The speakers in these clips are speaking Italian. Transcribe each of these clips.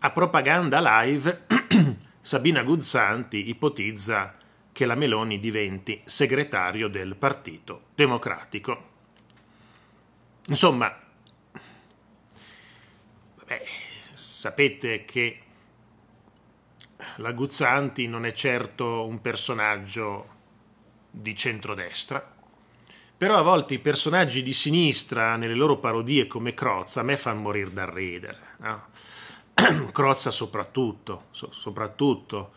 A Propaganda Live Sabina Guzzanti ipotizza che la Meloni diventi segretario del Partito Democratico. Insomma, beh, sapete che la Guzzanti non è certo un personaggio di centrodestra, però a volte i personaggi di sinistra nelle loro parodie come Crozza a me fanno morire dal ridere. No? Crozza soprattutto, so, soprattutto.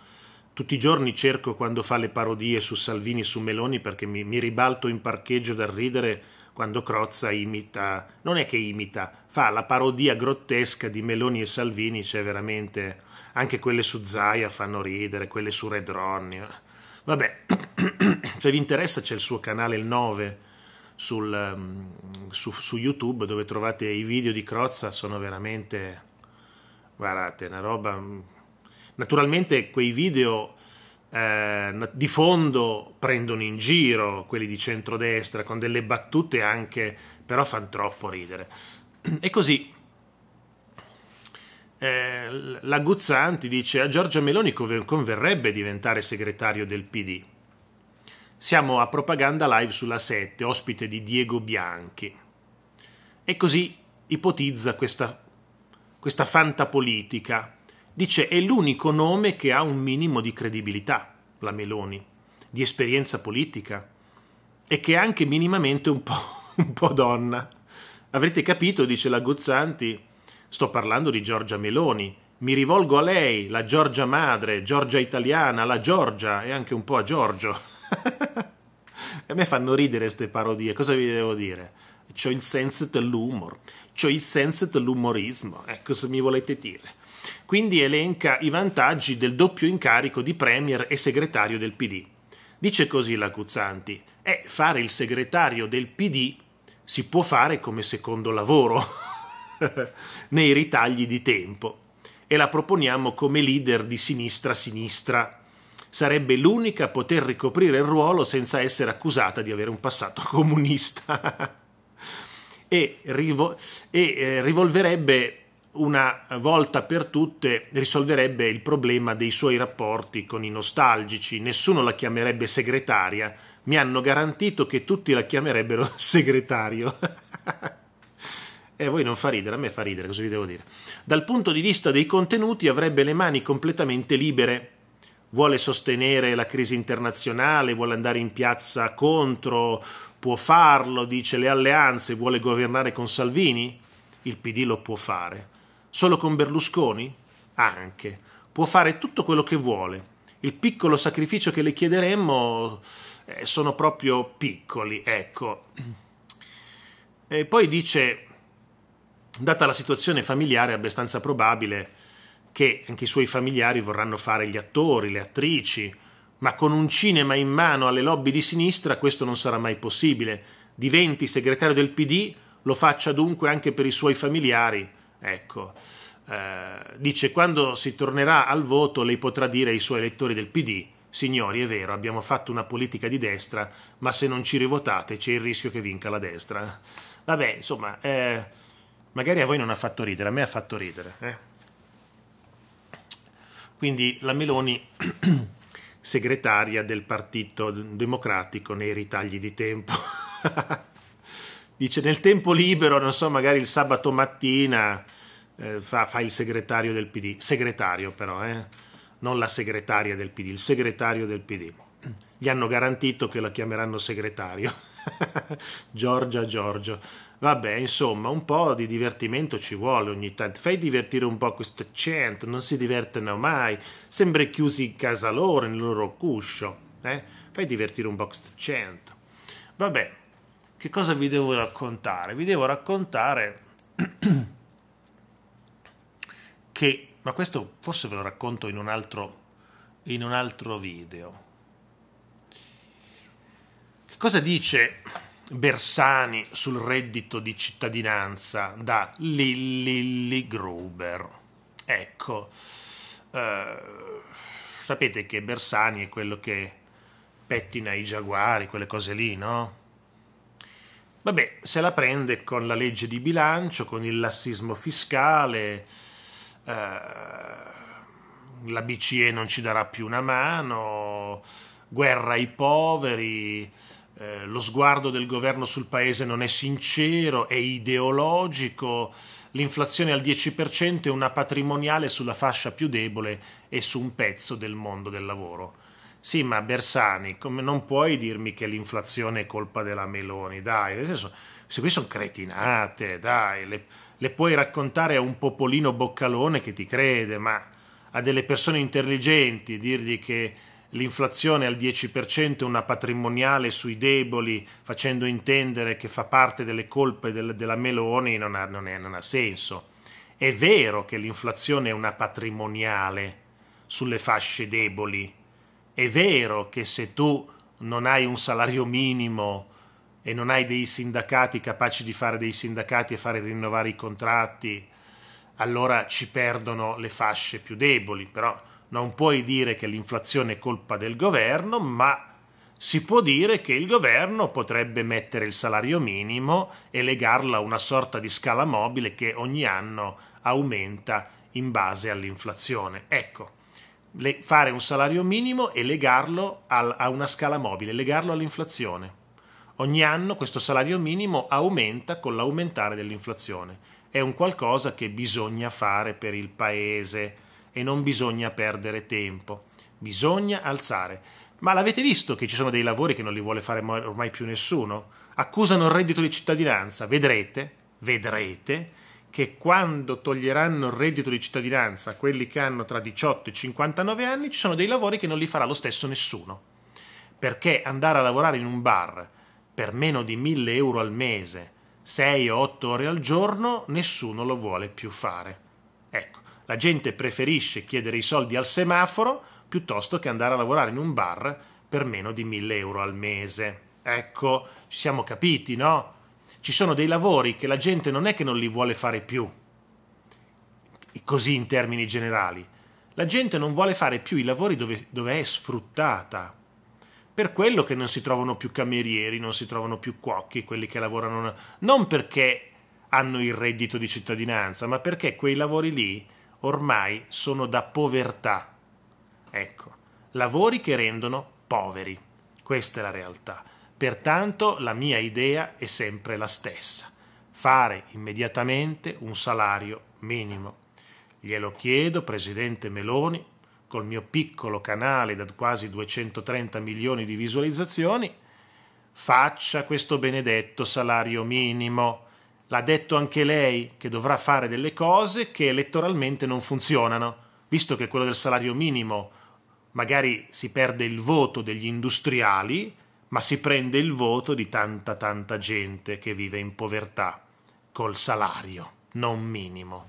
Tutti i giorni cerco quando fa le parodie su Salvini e su Meloni perché mi, mi ribalto in parcheggio dal ridere quando Crozza imita, non è che imita, fa la parodia grottesca di Meloni e Salvini, cioè veramente anche quelle su Zaia fanno ridere, quelle su Red Ronnie. Vabbè, se vi interessa c'è il suo canale il 9 sul, mm, su, su YouTube dove trovate i video di Crozza, sono veramente Guardate, una roba... Mm, naturalmente quei video eh, di fondo prendono in giro quelli di centrodestra con delle battute anche, però fanno troppo ridere. E così eh, la dice a Giorgia Meloni converrebbe diventare segretario del PD. Siamo a Propaganda Live sulla 7, ospite di Diego Bianchi. E così ipotizza questa questa fanta politica. dice è l'unico nome che ha un minimo di credibilità, la Meloni, di esperienza politica e che è anche minimamente un po', un po donna. Avrete capito, dice la Guzzanti, sto parlando di Giorgia Meloni, mi rivolgo a lei, la Giorgia madre, Giorgia italiana, la Giorgia e anche un po' a Giorgio. a me fanno ridere queste parodie, cosa vi devo dire? C'ho il senso dell'humor, c'ho il senso dell'umorismo, ecco se mi volete dire. Quindi elenca i vantaggi del doppio incarico di Premier e segretario del PD. Dice così la Cuzzanti, è eh, fare il segretario del PD si può fare come secondo lavoro nei ritagli di tempo e la proponiamo come leader di sinistra-sinistra. Sarebbe l'unica a poter ricoprire il ruolo senza essere accusata di avere un passato comunista e, rivol- e eh, rivolverebbe una volta per tutte risolverebbe il problema dei suoi rapporti con i nostalgici. Nessuno la chiamerebbe segretaria, mi hanno garantito che tutti la chiamerebbero segretario. E voi non fa ridere, a me fa ridere, cosa vi devo dire? Dal punto di vista dei contenuti avrebbe le mani completamente libere vuole sostenere la crisi internazionale, vuole andare in piazza contro, può farlo, dice le alleanze, vuole governare con Salvini? Il PD lo può fare. Solo con Berlusconi? Anche. Può fare tutto quello che vuole. Il piccolo sacrificio che le chiederemmo eh, sono proprio piccoli, ecco. E poi dice, data la situazione familiare, è abbastanza probabile che anche i suoi familiari vorranno fare gli attori, le attrici, ma con un cinema in mano alle lobby di sinistra questo non sarà mai possibile. Diventi segretario del PD, lo faccia dunque anche per i suoi familiari. Ecco, eh, dice quando si tornerà al voto lei potrà dire ai suoi elettori del PD, signori è vero, abbiamo fatto una politica di destra, ma se non ci rivotate c'è il rischio che vinca la destra. Vabbè, insomma, eh, magari a voi non ha fatto ridere, a me ha fatto ridere. Eh. Quindi la Meloni segretaria del Partito Democratico nei ritagli di tempo. Dice nel tempo libero, non so, magari il sabato mattina eh, fa, fa, il segretario del PD. Segretario però, eh? non la segretaria del PD, il segretario del PD. Gli hanno garantito che la chiameranno segretario. Giorgia Giorgio. Vabbè, insomma, un po' di divertimento ci vuole ogni tanto. Fai divertire un po' questo cento, non si divertono mai, sempre chiusi in casa loro, nel loro cuscio. Eh? Fai divertire un po' questo cento. Vabbè, che cosa vi devo raccontare? Vi devo raccontare che, ma questo forse ve lo racconto in un altro, in un altro video. Che cosa dice Bersani sul reddito di cittadinanza da Lilly Gruber. Ecco, eh, sapete che Bersani è quello che pettina i giaguari, quelle cose lì, no? Vabbè, se la prende con la legge di bilancio, con il lassismo fiscale, eh, la BCE non ci darà più una mano, guerra ai poveri, eh, lo sguardo del governo sul paese non è sincero, è ideologico, l'inflazione al 10% è una patrimoniale sulla fascia più debole e su un pezzo del mondo del lavoro. Sì, ma Bersani, come non puoi dirmi che l'inflazione è colpa della Meloni, dai, nel senso, queste qui sono cretinate, dai, le, le puoi raccontare a un popolino boccalone che ti crede, ma a delle persone intelligenti dirgli che l'inflazione al 10% è una patrimoniale sui deboli, facendo intendere che fa parte delle colpe del, della Meloni, non ha, non, è, non ha senso. È vero che l'inflazione è una patrimoniale sulle fasce deboli, è vero che se tu non hai un salario minimo e non hai dei sindacati capaci di fare dei sindacati e fare rinnovare i contratti, allora ci perdono le fasce più deboli, però non puoi dire che l'inflazione è colpa del governo, ma si può dire che il governo potrebbe mettere il salario minimo e legarla a una sorta di scala mobile che ogni anno aumenta in base all'inflazione. Ecco, fare un salario minimo e legarlo a una scala mobile, legarlo all'inflazione. Ogni anno questo salario minimo aumenta con l'aumentare dell'inflazione. È un qualcosa che bisogna fare per il paese e non bisogna perdere tempo, bisogna alzare. Ma l'avete visto che ci sono dei lavori che non li vuole fare ormai più nessuno? Accusano il reddito di cittadinanza, vedrete, vedrete che quando toglieranno il reddito di cittadinanza a quelli che hanno tra 18 e 59 anni, ci sono dei lavori che non li farà lo stesso nessuno. Perché andare a lavorare in un bar per meno di 1000 euro al mese, 6 o 8 ore al giorno, nessuno lo vuole più fare. Ecco, la gente preferisce chiedere i soldi al semaforo piuttosto che andare a lavorare in un bar per meno di 1000 euro al mese. Ecco, ci siamo capiti, no? Ci sono dei lavori che la gente non è che non li vuole fare più, così in termini generali. La gente non vuole fare più i lavori dove, dove, è sfruttata. Per quello che non si trovano più camerieri, non si trovano più cuocchi, quelli che lavorano. Non perché hanno il reddito di cittadinanza, ma perché quei lavori lì ormai sono da povertà. Ecco, lavori che rendono poveri. Questa è la realtà. Pertanto la mia idea è sempre la stessa. Fare immediatamente un salario minimo. Glielo chiedo, Presidente Meloni, col mio piccolo canale da quasi 230 milioni di visualizzazioni, faccia questo benedetto salario minimo l'ha detto anche lei che dovrà fare delle cose che elettoralmente non funzionano, visto che quello del salario minimo magari si perde il voto degli industriali, ma si prende il voto di tanta tanta gente che vive in povertà col salario non minimo.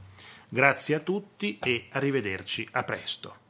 Grazie a tutti e arrivederci a presto.